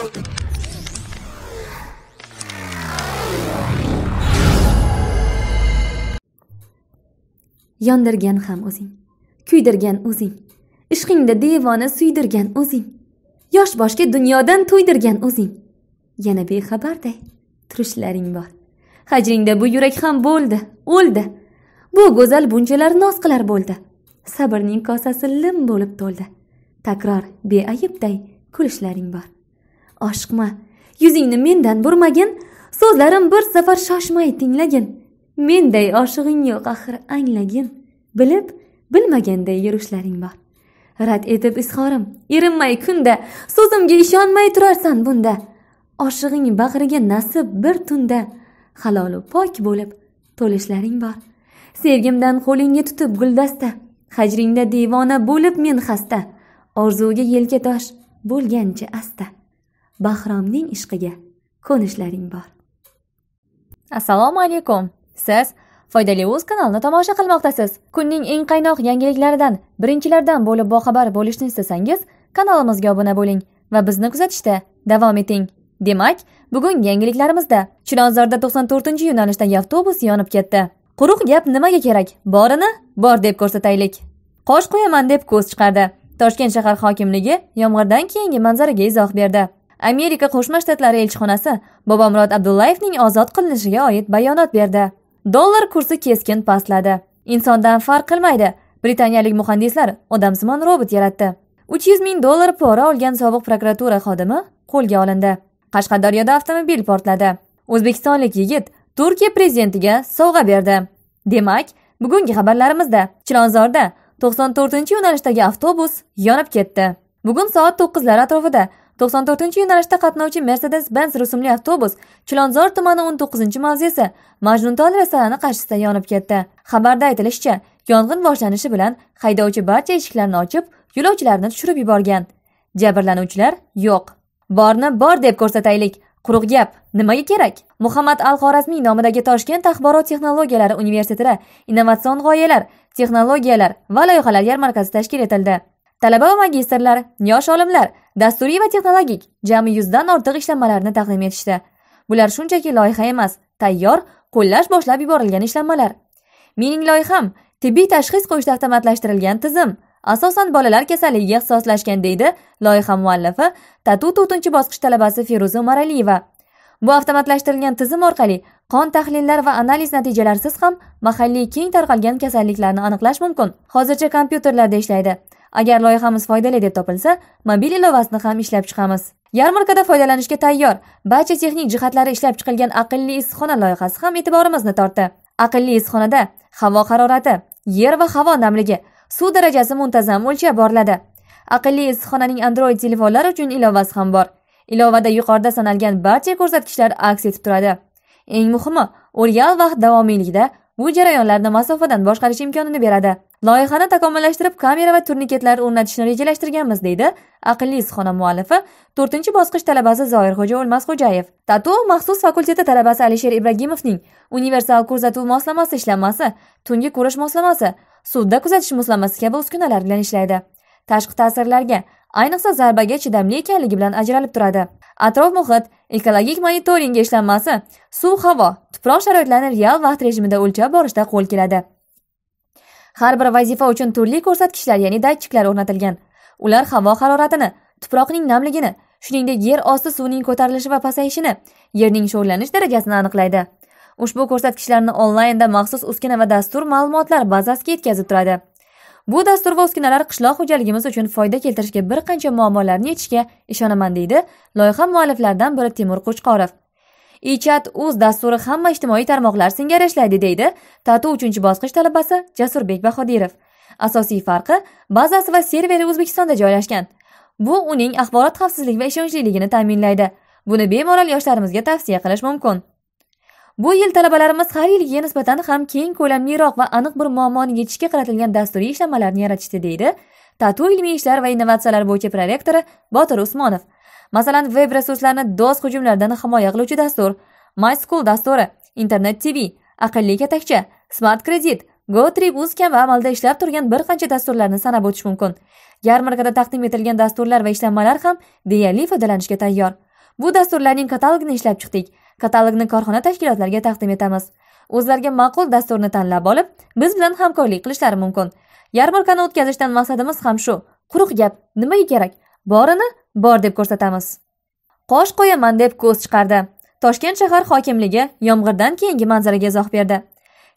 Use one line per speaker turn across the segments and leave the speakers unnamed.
yondirgan ham o'zing kuydirgan o'zing ishqingda devona suydirgan o'zing yosh boshga dunyodan to'ydirgan o'zing yana bexabarday turishlaring bor hajringda bu yurak ham bo'ldi o'ldi bu go'zal bunchalar noz qilar bo'ldi sabrning kosasi lim bo'lib to'ldi takror beayibday kulishlaring bor oshiqma yuzingni mendan burmagin so'zlarim bir safar shoshmay tinglagin menday oshig'ing yo'q axir anglagin bilib bilmaganday yurishlaring bor rad etib izhorim erinmay kunda so'zimga ishonmay turarsan bunda oshig'ing bag'riga nasib bir tunda halolu pok bo'lib to'lishlaring bor sevgimdan qo'lingni tutib guldasta hajringda devona bo'lib men xasta orzuga yelka tosh bo'lgancha asta bahromning ishqiga ko'nishlaring bor assalomu alaykum siz foydali uz kanalini tomosha qilmoqdasiz kunning eng qaynoq yangiliklaridan birinchilardan bo'lib boxabar bo'lishni istasangiz kanalimizga obuna bo'ling va bizni kuzatishda davom eting demak bugun yangiliklarimizda chilonzorda to'qson to'rtinchi yo'nalishdagi avtobus yonib ketdi quruq gap nimaga kerak borini bor deb ko'rsataylik qosh qo'yaman deb ko'z chiqardi toshkent shahar hokimligi yomg'irdan keyingi manzaraga izoh berdi amerika qo'shma shtatlari elchixonasi bobomurod abdullayevning ozod qilinishiga oid bayonot berdi dollar kursi keskin pastladi insondan farq qilmaydi britaniyalik muhandislar odamsimon robot yaratdi uch yuz ming dollar pora olgan sobiq prokuratura xodimi qo'lga olindi qashqadaryoda avtomobil portladi o'zbekistonlik yigit turkiya prezidentiga sovg'a berdi demak bugungi xabarlarimizda chilonzorda to'qson to'rtinchi yo'nalishdagi avtobus yonib ketdi bugun soat to'qqizlar atrofida 94 yo'nalishda qatnovchi mercedes benz rusumli avtobus chilonzor tumani 19 mavzesi majnuntol restorani qarshisida yonib ketdi xabarda aytilishicha yong'in boshlanishi bilan haydovchi barcha eshiklarni ochib yo'lovchilarni tushirib yuborgan jabrlanuvchilar yo'q borni bor deb ko'rsataylik quruq gap nimaga kerak muhammad al xorazmiy nomidagi toshkent axborot texnologiyalari universitetida innovatsion g'oyalar texnologiyalar va loyihalar yarmarkasi tashkil etildi talaba va magistrlar yosh olimlar dasturiy va texnologik jami 100 dan ortiq ishlanmalarni taqdim etishdi bular shunchaki loyiha emas tayyor qo'llash boshlab yuborilgan ishlanmalar mening loyiham tibbiy tashxis qo'yishda avtomatlashtirilgan tizim asosan bolalar kasalligiga ixtisoslashgan deydi loyiha muallifi tatu to'rtinchi bosqich talabasi feruza umaraliyeva bu avtomatlashtirilgan tizim orqali qon tahlillar va analiz natijalarsiz ham mahalliy keng tarqalgan kasalliklarni aniqlash mumkin hozircha kompyuterlarda ishlaydi agar loyihamiz foydali deb topilsa mobil ilovasini ham ishlab chiqamiz yarmarkada foydalanishga tayyor barcha texnik jihatlari ishlab chiqilgan aqlli issiqxona loyihasi ham e'tiborimizni tortdi aqlli issiqxonada havo harorati yer va havo namligi suv darajasi muntazam o'lchab boriladi aqlli issiqxonaning android telefonlar uchun ilovasi ham bor ilovada yuqorida sanalgan barcha ko'rsatkichlar aks etib turadi eng muhimi u real vaqt davomiyligida bu jarayonlarni masofadan boshqarish imkonini beradi loyihani takomillashtirib kamera va turniketlar o'rnatishni rejalashtirganmiz deydi aqlli issiqxona muallifi to'rtinchi bosqich talabasi zoirxo'ja o'lmasxo'jayev tatu maxsus fakulteti talabasi alisher ibragimovning universal ko'rsatuv moslamasi ishlanmasi tungi ko'rish moslamasi sudda kuzatish moslamasi kabi uskunalar bilan ishlaydi tashqi ta'sirlarga ayniqsa zarbaga chidamli ekanligi bilan ajralib turadi atrof muhit ekologik monitoring ishlanmasi suv havo tuproq sharoitlarini real vaqt rejimida o'lchab borishda qo'l keladi har bir vazifa uchun turli ko'rsatkichlar ya'ni datchiklar o'rnatilgan ular havo haroratini tuproqning namligini shuningdek yer osti suvining ko'tarilishi va pasayishini yerning sho'rlanish darajasini aniqlaydi ushbu ko'rsatkichlarni onlaynda maxsus uskuna va dastur ma'lumotlar bazasiga yetkazib turadi bu dastur va uskunalar qishloq xo'jaligimiz uchun foyda keltirishga bir qancha muammolarni yechishga ishonaman deydi loyiha mualliflaridan biri temur qo'chqorov ichat uz dasturi hamma ijtimoiy tarmoqlar singari ishlaydi deydi tatu uchinchi bosqich talabasi jasurbek bahodirov asosiy farqi bazasi va serveri o'zbekistonda joylashgan bu uning axborot xavfsizligi va ishonchliligini ta'minlaydi buni bemalol yoshlarimizga tavsiya qilish mumkin bu yil talabalarimiz har yilgiga nisbatan ham keng ko'lamliroq va aniq bir muammoni yechishga qaratilgan dasturiy ishlanmalarni yaratishdi deydi tatu ilmiy ishlar va innovatsiyalar bo'yicha prorektori botir usmonov masalan veb resurslarni dos hujumlaridan himoya qiluvchi dastur myschool dasturi internet tv aqlli katakcha smart kredit gotribus kabi amalda ishlab turgan bir qancha dasturlarni sanab o'tish mumkin yarmarkada taqdim etilgan dasturlar va ishlanmalar ham deyarli foydalanishga tayyor bu dasturlarning katalogini ishlab chiqdik katalogni korxona tashkilotlariga taqdim etamiz o'zlariga ma'qul dasturni tanlab olib biz bilan hamkorlik qilishlari mumkin yarmarkani o'tkazishdan maqsadimiz ham shu quruq gap nimaga kerak borini bor deb ko'rsatamiz qosh qo'yaman deb ko'z chiqardi toshkent shahar hokimligi yomg'irdan keyingi manzaraga izoh berdi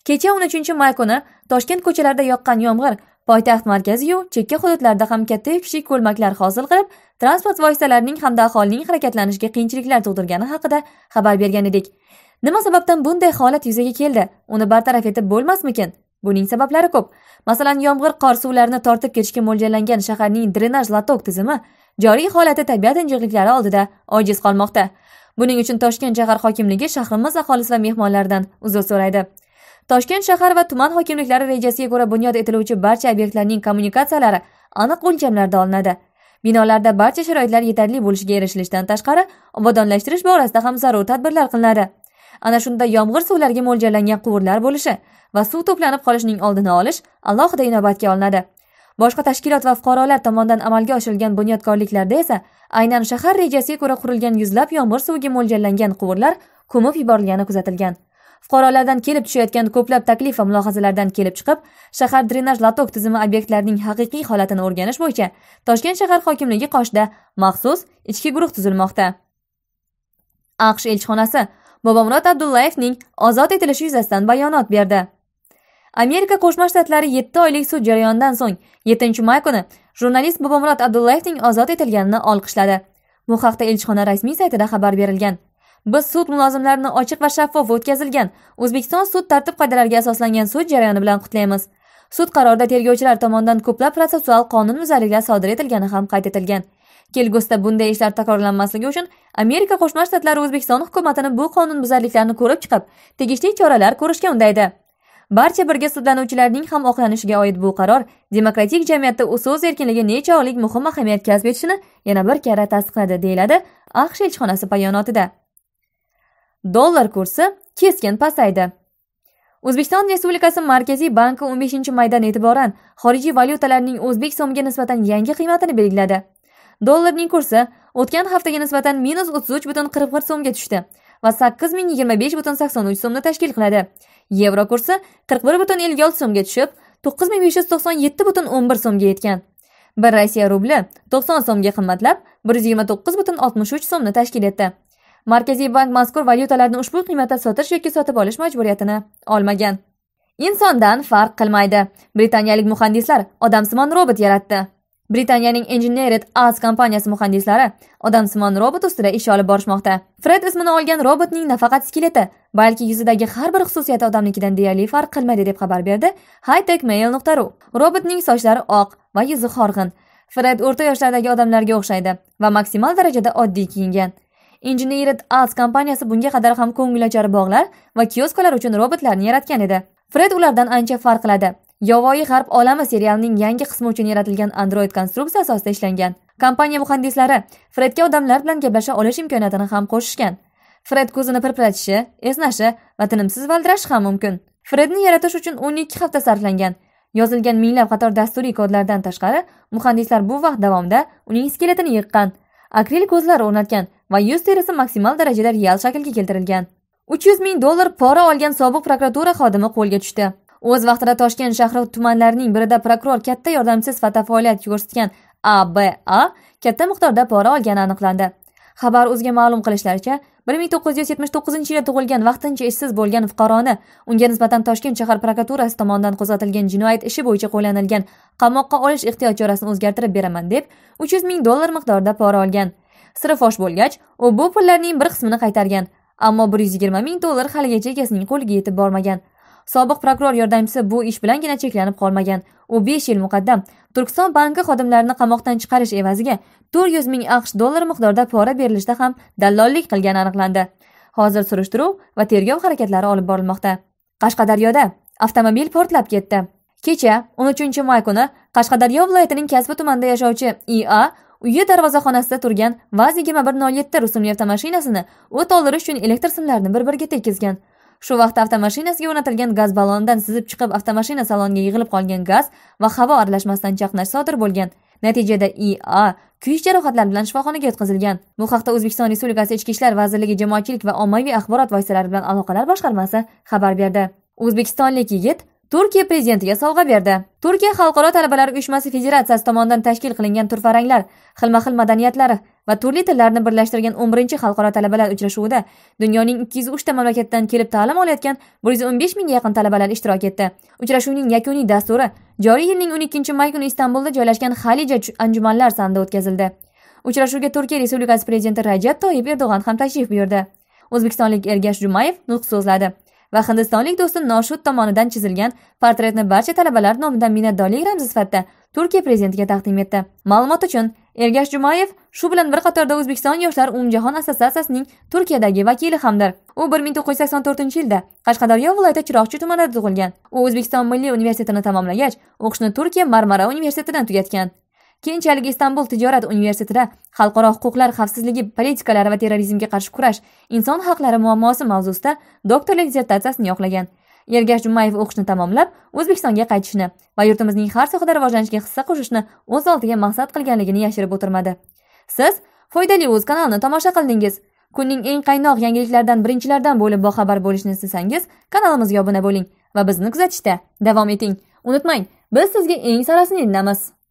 kecha 13 may kuni toshkent ko'chalarida yoqqan yomg'ir poytaxt markaziyu chekka hududlarda ham katta kichik ko'lmaklar hosil qilib transport vositalarining hamda aholining harakatlanishiga qiyinchiliklar tug'dirgani haqida xabar bergan edik nima sababdan bunday holat yuzaga keldi uni bartaraf etib bo'lmasmikin buning sabablari ko'p masalan yomg'ir qor suvlarini tortib ketishga mo'ljallangan shaharning drenaj latok tizimi joriy holati tabiat injiqliklari oldida ojiz qolmoqda buning uchun toshkent shahar hokimligi shahrimiz aholisi va mehmonlaridan uzr so'raydi toshkent shahar va tuman hokimliklari rejasiga ko'ra bunyod etiluvchi barcha obyektlarning kommunikatsiyalari aniq o'lchamlarda olinadi binolarda barcha sharoitlar yetarli bo'lishiga erishilishdan tashqari obodonlashtirish borasida ham zarur tadbirlar qilinadi ana shunda yomg'ir suvlariga mo'ljallangan quvurlar bo'lishi va suv to'planib qolishining oldini olish alohida inobatga olinadi boshqa tashkilot va fuqarolar tomonidan amalga oshirilgan bunyodkorliklarda esa aynan shahar rejasiga ko'ra qurilgan yuzlab yomg'ir suviga mo'ljallangan quvurlar ko'mib yuborilgani kuzatilgan fuqarolardan kelib tushayotgan ko'plab taklif va mulohazalardan kelib chiqib shahar drenaj latok tizimi obyektlarining haqiqiy holatini o'rganish bo'yicha toshkent shahar hokimligi qoshida maxsus ichki guruh tuzilmoqda aqsh elchixonasi Bobomurod Abdullayevning ozod etilishi yuzasidan bayonot berdi. Amerika Qo'shma Shtatlari 7 oylik sud jarayonidan so'ng 7-may kuni jurnalist Bobomurod Abdullayevning ozod etilganini olqishladi. Bu haqda elchixona rasmiy saytida xabar berilgan. Biz sud mulozimlarini ochiq va shaffof o'tkazilgan O'zbekiston sud tartib qoidalariga asoslangan sud jarayoni bilan qutlaymiz. Sud qarorida tergovchilar tomonidan ko'plab protsessual qonun buzarliklar sodir etilgani ham qayd etilgan. kelgusida bunday ishlar takrorlanmasligi uchun amerika qo'shma shtatlari o'zbekiston hukumatini bu qonunbuzarliklarni ko'rib chiqib tegishli choralar ko'rishga undaydi barcha birga sudlanuvchilarning ham oqlanishiga oid bu qaror demokratik jamiyatda so'z erkinligi nechog'lik muhim ahamiyat kasb etishini yana bir karra tasdiqladi deyiladi aqsh elchixonasi bayonotida dollar kursi keskin pasaydi o'zbekiston respublikasi markaziy banki 15 maydan e'tiboran xorijiy valyutalarning o'zbek so'miga nisbatan yangi qiymatini belgiladi dollarning kursi o'tgan haftaga nisbatan minus o'ttiz uch butun qirq bir so'mga tushdi va sakkiz ming yigirma besh butun sakson uch so'mni tashkil qiladi yevro kursi qirq bir butun ellik olti so'mga tushib to'qqiz ming besh yuz to'qson yetti butun o'n bir so'mga yetgan bir rossiya rubli to'qson so'mga qimmatlab bir yuz yigirma to'qqiz butun oltmish uch so'mni tashkil etdi markaziy bank mazkur valyutalarni ushbu qiymatda sotish yoki sotib olish majburiyatini olmagan insondan farq qilmaydi britaniyalik muhandislar odamsimon robot yaratdi britaniyaning engineered arts kompaniyasi muhandislari odamsimon robot ustida ish olib borishmoqda fred ismini olgan robotning nafaqat skeleti balki yuzidagi har bir xususiyati odamnikidan deyarli farq qilmaydi deb xabar berdi hightechmail.ru. robotning sochlari oq va yuzi xorg'in. fred o'rta yoshlardagi odamlarga o'xshaydi va maksimal darajada oddiy kiyingan engineered arts kompaniyasi bunga qadar ham ko'ngilochar bog'lar va kioskalar uchun robotlarni yaratgan edi fred ulardan ancha farq qiladi yovvoyi g'arb olami serialining yangi qismi uchun yaratilgan android konstruksiya asosida ishlangan kompaniya muhandislari fredga odamlar bilan gaplasha olish imkoniyatini ham qo'shishgan fred ko'zini pirpiratishi esnashi va tinimsiz valdirashi ham mumkin fredni yaratish uchun o'n ikki hafta sarflangan yozilgan minglab qator dasturiy kodlardan tashqari muhandislar bu vaqt davomida uning skeletini yiqqan akril ko'zlar o'rnatgan va yuz terisi maksimal darajada real shaklga keltirilgan uch yuz ming dollar pora olgan sobiq prokuratura xodimi qo'lga tushdi o'z vaqtida toshkent shahri tumanlarining birida prokuror katta yordamchi sifatida faoliyat yuritgan aba katta miqdorda pora olgani aniqlandi xabar o'ziga ma'lum qilishlaricha bir ming to'qqiz yuz yetmish to'qqizinchi yilda tug'ilgan vaqtincha ishsiz bo'lgan fuqaroni unga nisbatan toshkent shahar prokuraturasi tomonidan qo'zg'atilgan jinoyat ishi bo'yicha qo'llanilgan qamoqqa olish ehtiyot chorasini o'zgartirib beraman deb uch yuz ming dollar miqdorida pora olgan siri fosh bo'lgach u bu pullarning bir qismini qaytargan ammo bir yuz yigirma ming dollar haligacha egasining qo'liga yetib bormagan sobiq prokuror yordamchisi bu ish bilangina cheklanib qolmagan u besh yil muqaddam turkiston banki xodimlarini qamoqdan chiqarish evaziga to'rt yuz ming aqsh dollari miqdorida pora berilishda ham dallollik qilgani aniqlandi hozir surishtiruv va tergov harakatlari olib borilmoqda qashqadaryoda avtomobil portlab ketdi kecha o'n uchinchi may kuni qashqadaryo viloyatining kasbi tumanida yashovchi ia uyi darvozaxonasida turgan vaz yigirma bir nol yetti rusumli avtomashinasini o't oldirish uchun elektr simlarini bir biriga tekkizgan shu vaqtda avtomashinasiga o'rnatilgan gaz ballonidan sizib chiqib avtomashina saloniga yig'ilib qolgan gaz va havo aralashmasidan chaqnash sodir bo'lgan natijada ia kuyish jarohatlari bilan shifoxonaga yotqizilgan bu haqda o'zbekiston respublikasi ichki ishlar vazirligi jamoatchilik va ommaviy axborot vositalari bilan aloqalar boshqarmasi xabar berdi o'zbekistonlik yigit turkiya prezidentiga sovg'a berdi turkiya xalqaro talabalar uyushmasi federatsiyasi tomonidan tashkil qilingan turfaranglar xilma xil madaniyatlari va turli tillarni birlashtirgan 11 xalqaro talabalar uchrashuvida dunyoning 203 ta mamlakatdan kelib ta'lim olayotgan 115 mingga yaqin talabalar ishtirok etdi uchrashuvning yakuniy dasturi joriy yilning 12 may kuni istanbulda joylashgan xalija anjumanlar sanida o'tkazildi uchrashuvga turkiya respublikasi prezidenti rajab toyib erdo'g'an ham tashrif buyurdi o'zbekistonlik ergash jumayev nutq so'zladi va hindistonlik do'sti noshud tomonidan chizilgan portretni barcha talabalar nomidan minnatdorlik ramzi sifatida turkiya prezidentiga taqdim etdi ma'lumot uchun ergash jumayev shu bilan bir qatorda o'zbekiston yoshlar umumjahon assotsiatsiyasining turkiyadagi vakili hamdir u bir ming to'qqiz yuz sakson to'rtinchi yilda qashqadaryo viloyati chiroqchi tumanida tug'ilgan u o'zbekiston milliy universitetini tamomlagach o'qishni turkiya marmara universitetidan tugatgan keyinchalik istanbul tijorat universitetida xalqaro huquqlar xavfsizligi politikalari va terrorizmga qarshi kurash inson haqlari muammosi mavzusida doktorlik dissertatsiyasini yoqlagan ergash jumayev o'qishni tamomlab o'zbekistonga qaytishni va yurtimizning har sohada rivojlanishiga hissa qo'shishni o'z oldiga maqsad qilganligini yashirib o'tirmadi siz foydali o'z kanalini tomosha qildingiz kunning eng qaynoq yangiliklaridan birinchilardan bo'lib boxabar bo'lishni istasangiz kanalimizga obuna bo'ling va bizni kuzatishda davom eting unutmang biz sizga eng sarasini indamiz